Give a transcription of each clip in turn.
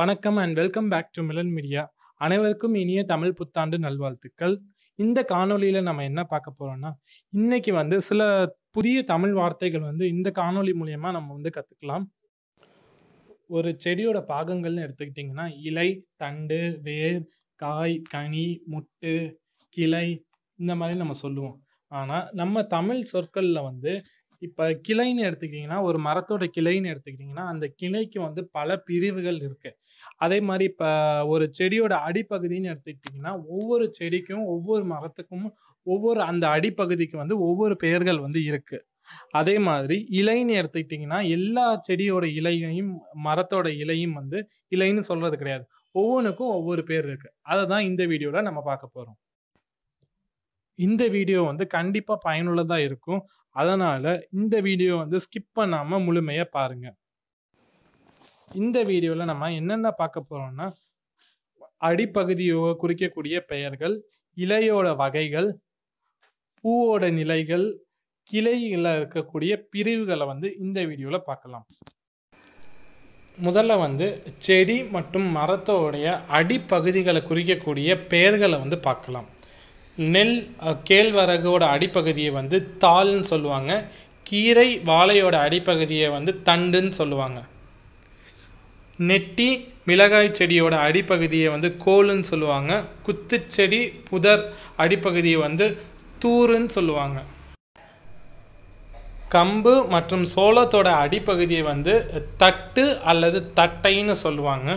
வணக்கம் and welcome back to Milan media அனைவருக்கும் இனிய தமிழ் புத்தாண்டு நல்வாழ்த்துக்கள் இந்த காணொலியில் நம்ம என்ன பார்க்க போகிறோம்னா இன்னைக்கு வந்து சில புதிய தமிழ் வார்த்தைகள் வந்து இந்த காணொலி மூலயமா நம்ம வந்து கற்றுக்கலாம் ஒரு செடியோட பாகங்கள்னு எடுத்துக்கிட்டிங்கன்னா இலை தண்டு வேர் காய் கனி முட்டு கிளை இந்த மாதிரி நம்ம சொல்லுவோம் ஆனால் நம்ம தமிழ் சொற்களில் வந்து இப்போ கிளைன்னு எடுத்துக்கிட்டிங்கன்னா ஒரு மரத்தோட கிளைன்னு எடுத்துக்கிட்டிங்கன்னா அந்த கிளைக்கு வந்து பல பிரிவுகள் இருக்குது அதே மாதிரி இப்போ ஒரு செடியோட அடிப்பகுதின்னு எடுத்துக்கிட்டிங்கன்னா ஒவ்வொரு செடிக்கும் ஒவ்வொரு மரத்துக்கும் ஒவ்வொரு அந்த அடிப்பகுதிக்கு வந்து ஒவ்வொரு பெயர்கள் வந்து இருக்குது அதே மாதிரி இலைன்னு எடுத்துக்கிட்டிங்கன்னா எல்லா செடியோட இலையையும் மரத்தோட இலையும் வந்து இலைன்னு சொல்கிறது கிடையாது ஒவ்வொன்றுக்கும் ஒவ்வொரு பேர் இருக்குது அதை தான் இந்த வீடியோவில் நம்ம பார்க்க போகிறோம் இந்த வீடியோ வந்து கண்டிப்பாக பயனுள்ளதாக இருக்கும் அதனால் இந்த வீடியோ வந்து ஸ்கிப் பண்ணாமல் முழுமையாக பாருங்கள் இந்த வீடியோவில் நம்ம என்னென்ன பார்க்க போகிறோம்னா அடிப்பகுதியோ குறிக்கக்கூடிய பெயர்கள் இலையோட வகைகள் பூவோட நிலைகள் கிளைகளில் இருக்கக்கூடிய பிரிவுகளை வந்து இந்த வீடியோவில் பார்க்கலாம் முதல்ல வந்து செடி மற்றும் மரத்தோடைய அடிப்பகுதிகளை குறிக்கக்கூடிய பெயர்களை வந்து பார்க்கலாம் நெல் கேழ்வரகோட அடிப்பகுதியை வந்து தாள்னு சொல்லுவாங்க கீரை வாழையோட அடிப்பகுதியை வந்து தண்டுன்னு சொல்லுவாங்க நெட்டி மிளகாய் செடியோட அடிப்பகுதியை வந்து கோலுன்னு சொல்லுவாங்க குத்துச்செடி புதர் அடிப்பகுதியை வந்து தூருன்னு சொல்லுவாங்க கம்பு மற்றும் சோளத்தோட அடிப்பகுதியை வந்து தட்டு அல்லது தட்டைன்னு சொல்லுவாங்க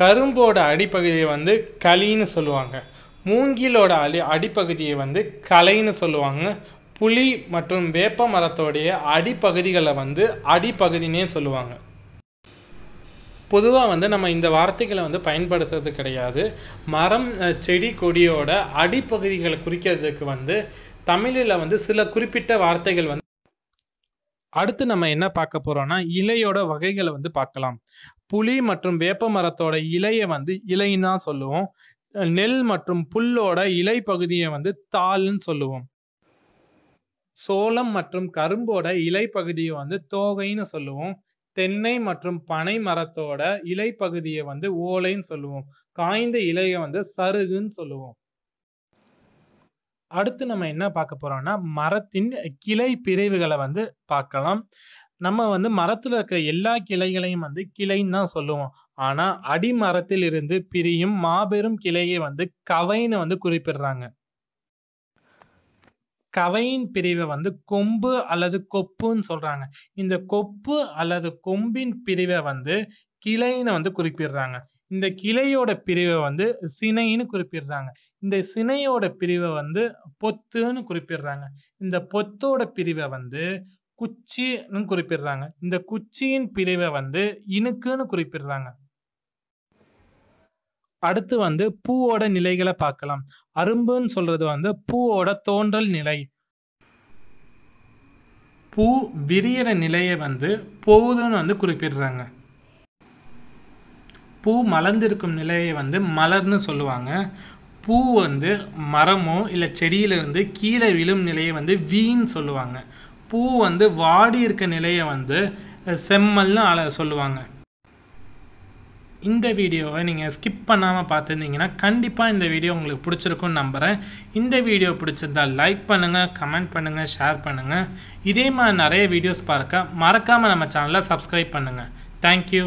கரும்போட அடிப்பகுதியை வந்து களின்னு சொல்லுவாங்க மூங்கிலோட அடி அடிப்பகுதியை வந்து கலைன்னு சொல்லுவாங்க புளி மற்றும் வேப்ப மரத்தோடைய அடிப்பகுதிகளை வந்து அடிப்பகுதினே சொல்லுவாங்க பொதுவாக வந்து நம்ம இந்த வார்த்தைகளை வந்து பயன்படுத்துறது கிடையாது மரம் செடி கொடியோட அடிப்பகுதிகளை குறிக்கிறதுக்கு வந்து தமிழில் வந்து சில குறிப்பிட்ட வார்த்தைகள் வந்து அடுத்து நம்ம என்ன பார்க்க போகிறோம்னா இலையோட வகைகளை வந்து பார்க்கலாம் புளி மற்றும் வேப்ப மரத்தோட இலையை வந்து இலைன்னு தான் சொல்லுவோம் நெல் மற்றும் புல்லோட இலை பகுதியை வந்து தாள்னு சொல்லுவோம் சோளம் மற்றும் கரும்போட இலை பகுதியை வந்து தோகைன்னு சொல்லுவோம் தென்னை மற்றும் பனை மரத்தோட இலை பகுதியை வந்து ஓலைன்னு சொல்லுவோம் காய்ந்த இலையை வந்து சருகுன்னு சொல்லுவோம் அடுத்து நம்ம என்ன பார்க்க போகிறோம்னா மரத்தின் கிளை பிரிவுகளை வந்து பார்க்கலாம் நம்ம வந்து மரத்தில் இருக்கிற எல்லா கிளைகளையும் வந்து கிளைன்னு தான் சொல்லுவோம் ஆனால் அடிமரத்தில் இருந்து பிரியும் மாபெரும் கிளையை வந்து கவைன்னு வந்து குறிப்பிடுறாங்க கவையின் பிரிவை வந்து கொம்பு அல்லது கொப்புன்னு சொல்கிறாங்க இந்த கொப்பு அல்லது கொம்பின் பிரிவை வந்து கிளைன்னு வந்து குறிப்பிடுறாங்க இந்த கிளையோட பிரிவை வந்து சினைன்னு குறிப்பிடுறாங்க இந்த சினையோட பிரிவை வந்து பொத்துன்னு குறிப்பிடுறாங்க இந்த பொத்தோட பிரிவை வந்து குச்சின்னு குறிப்பிடுறாங்க இந்த குச்சியின் பிரிவை வந்து இணுக்குன்னு குறிப்பிடுறாங்க அடுத்து வந்து பூவோட நிலைகளை பார்க்கலாம் அரும்புன்னு சொல்றது வந்து பூவோட தோன்றல் நிலை பூ விரியற நிலையை வந்து போகுதுன்னு வந்து குறிப்பிடுறாங்க பூ மலர்ந்திருக்கும் நிலையை வந்து மலர்னு சொல்லுவாங்க பூ வந்து மரமோ இல்லை செடியிலிருந்து கீழே விழும் நிலையை வந்து வீன்னு சொல்லுவாங்க பூ வந்து வாடி இருக்க நிலையை வந்து செம்மல்னு சொல்லுவாங்க இந்த வீடியோவை நீங்கள் ஸ்கிப் பண்ணாமல் பார்த்துருந்தீங்கன்னா கண்டிப்பாக இந்த வீடியோ உங்களுக்கு பிடிச்சிருக்கும்னு நம்புகிறேன் இந்த வீடியோ பிடிச்சிருந்தா லைக் பண்ணுங்கள் கமெண்ட் பண்ணுங்கள் ஷேர் பண்ணுங்கள் இதே மாதிரி நிறைய வீடியோஸ் பார்க்க மறக்காமல் நம்ம சேனலை சப்ஸ்கிரைப் பண்ணுங்கள் தேங்க்யூ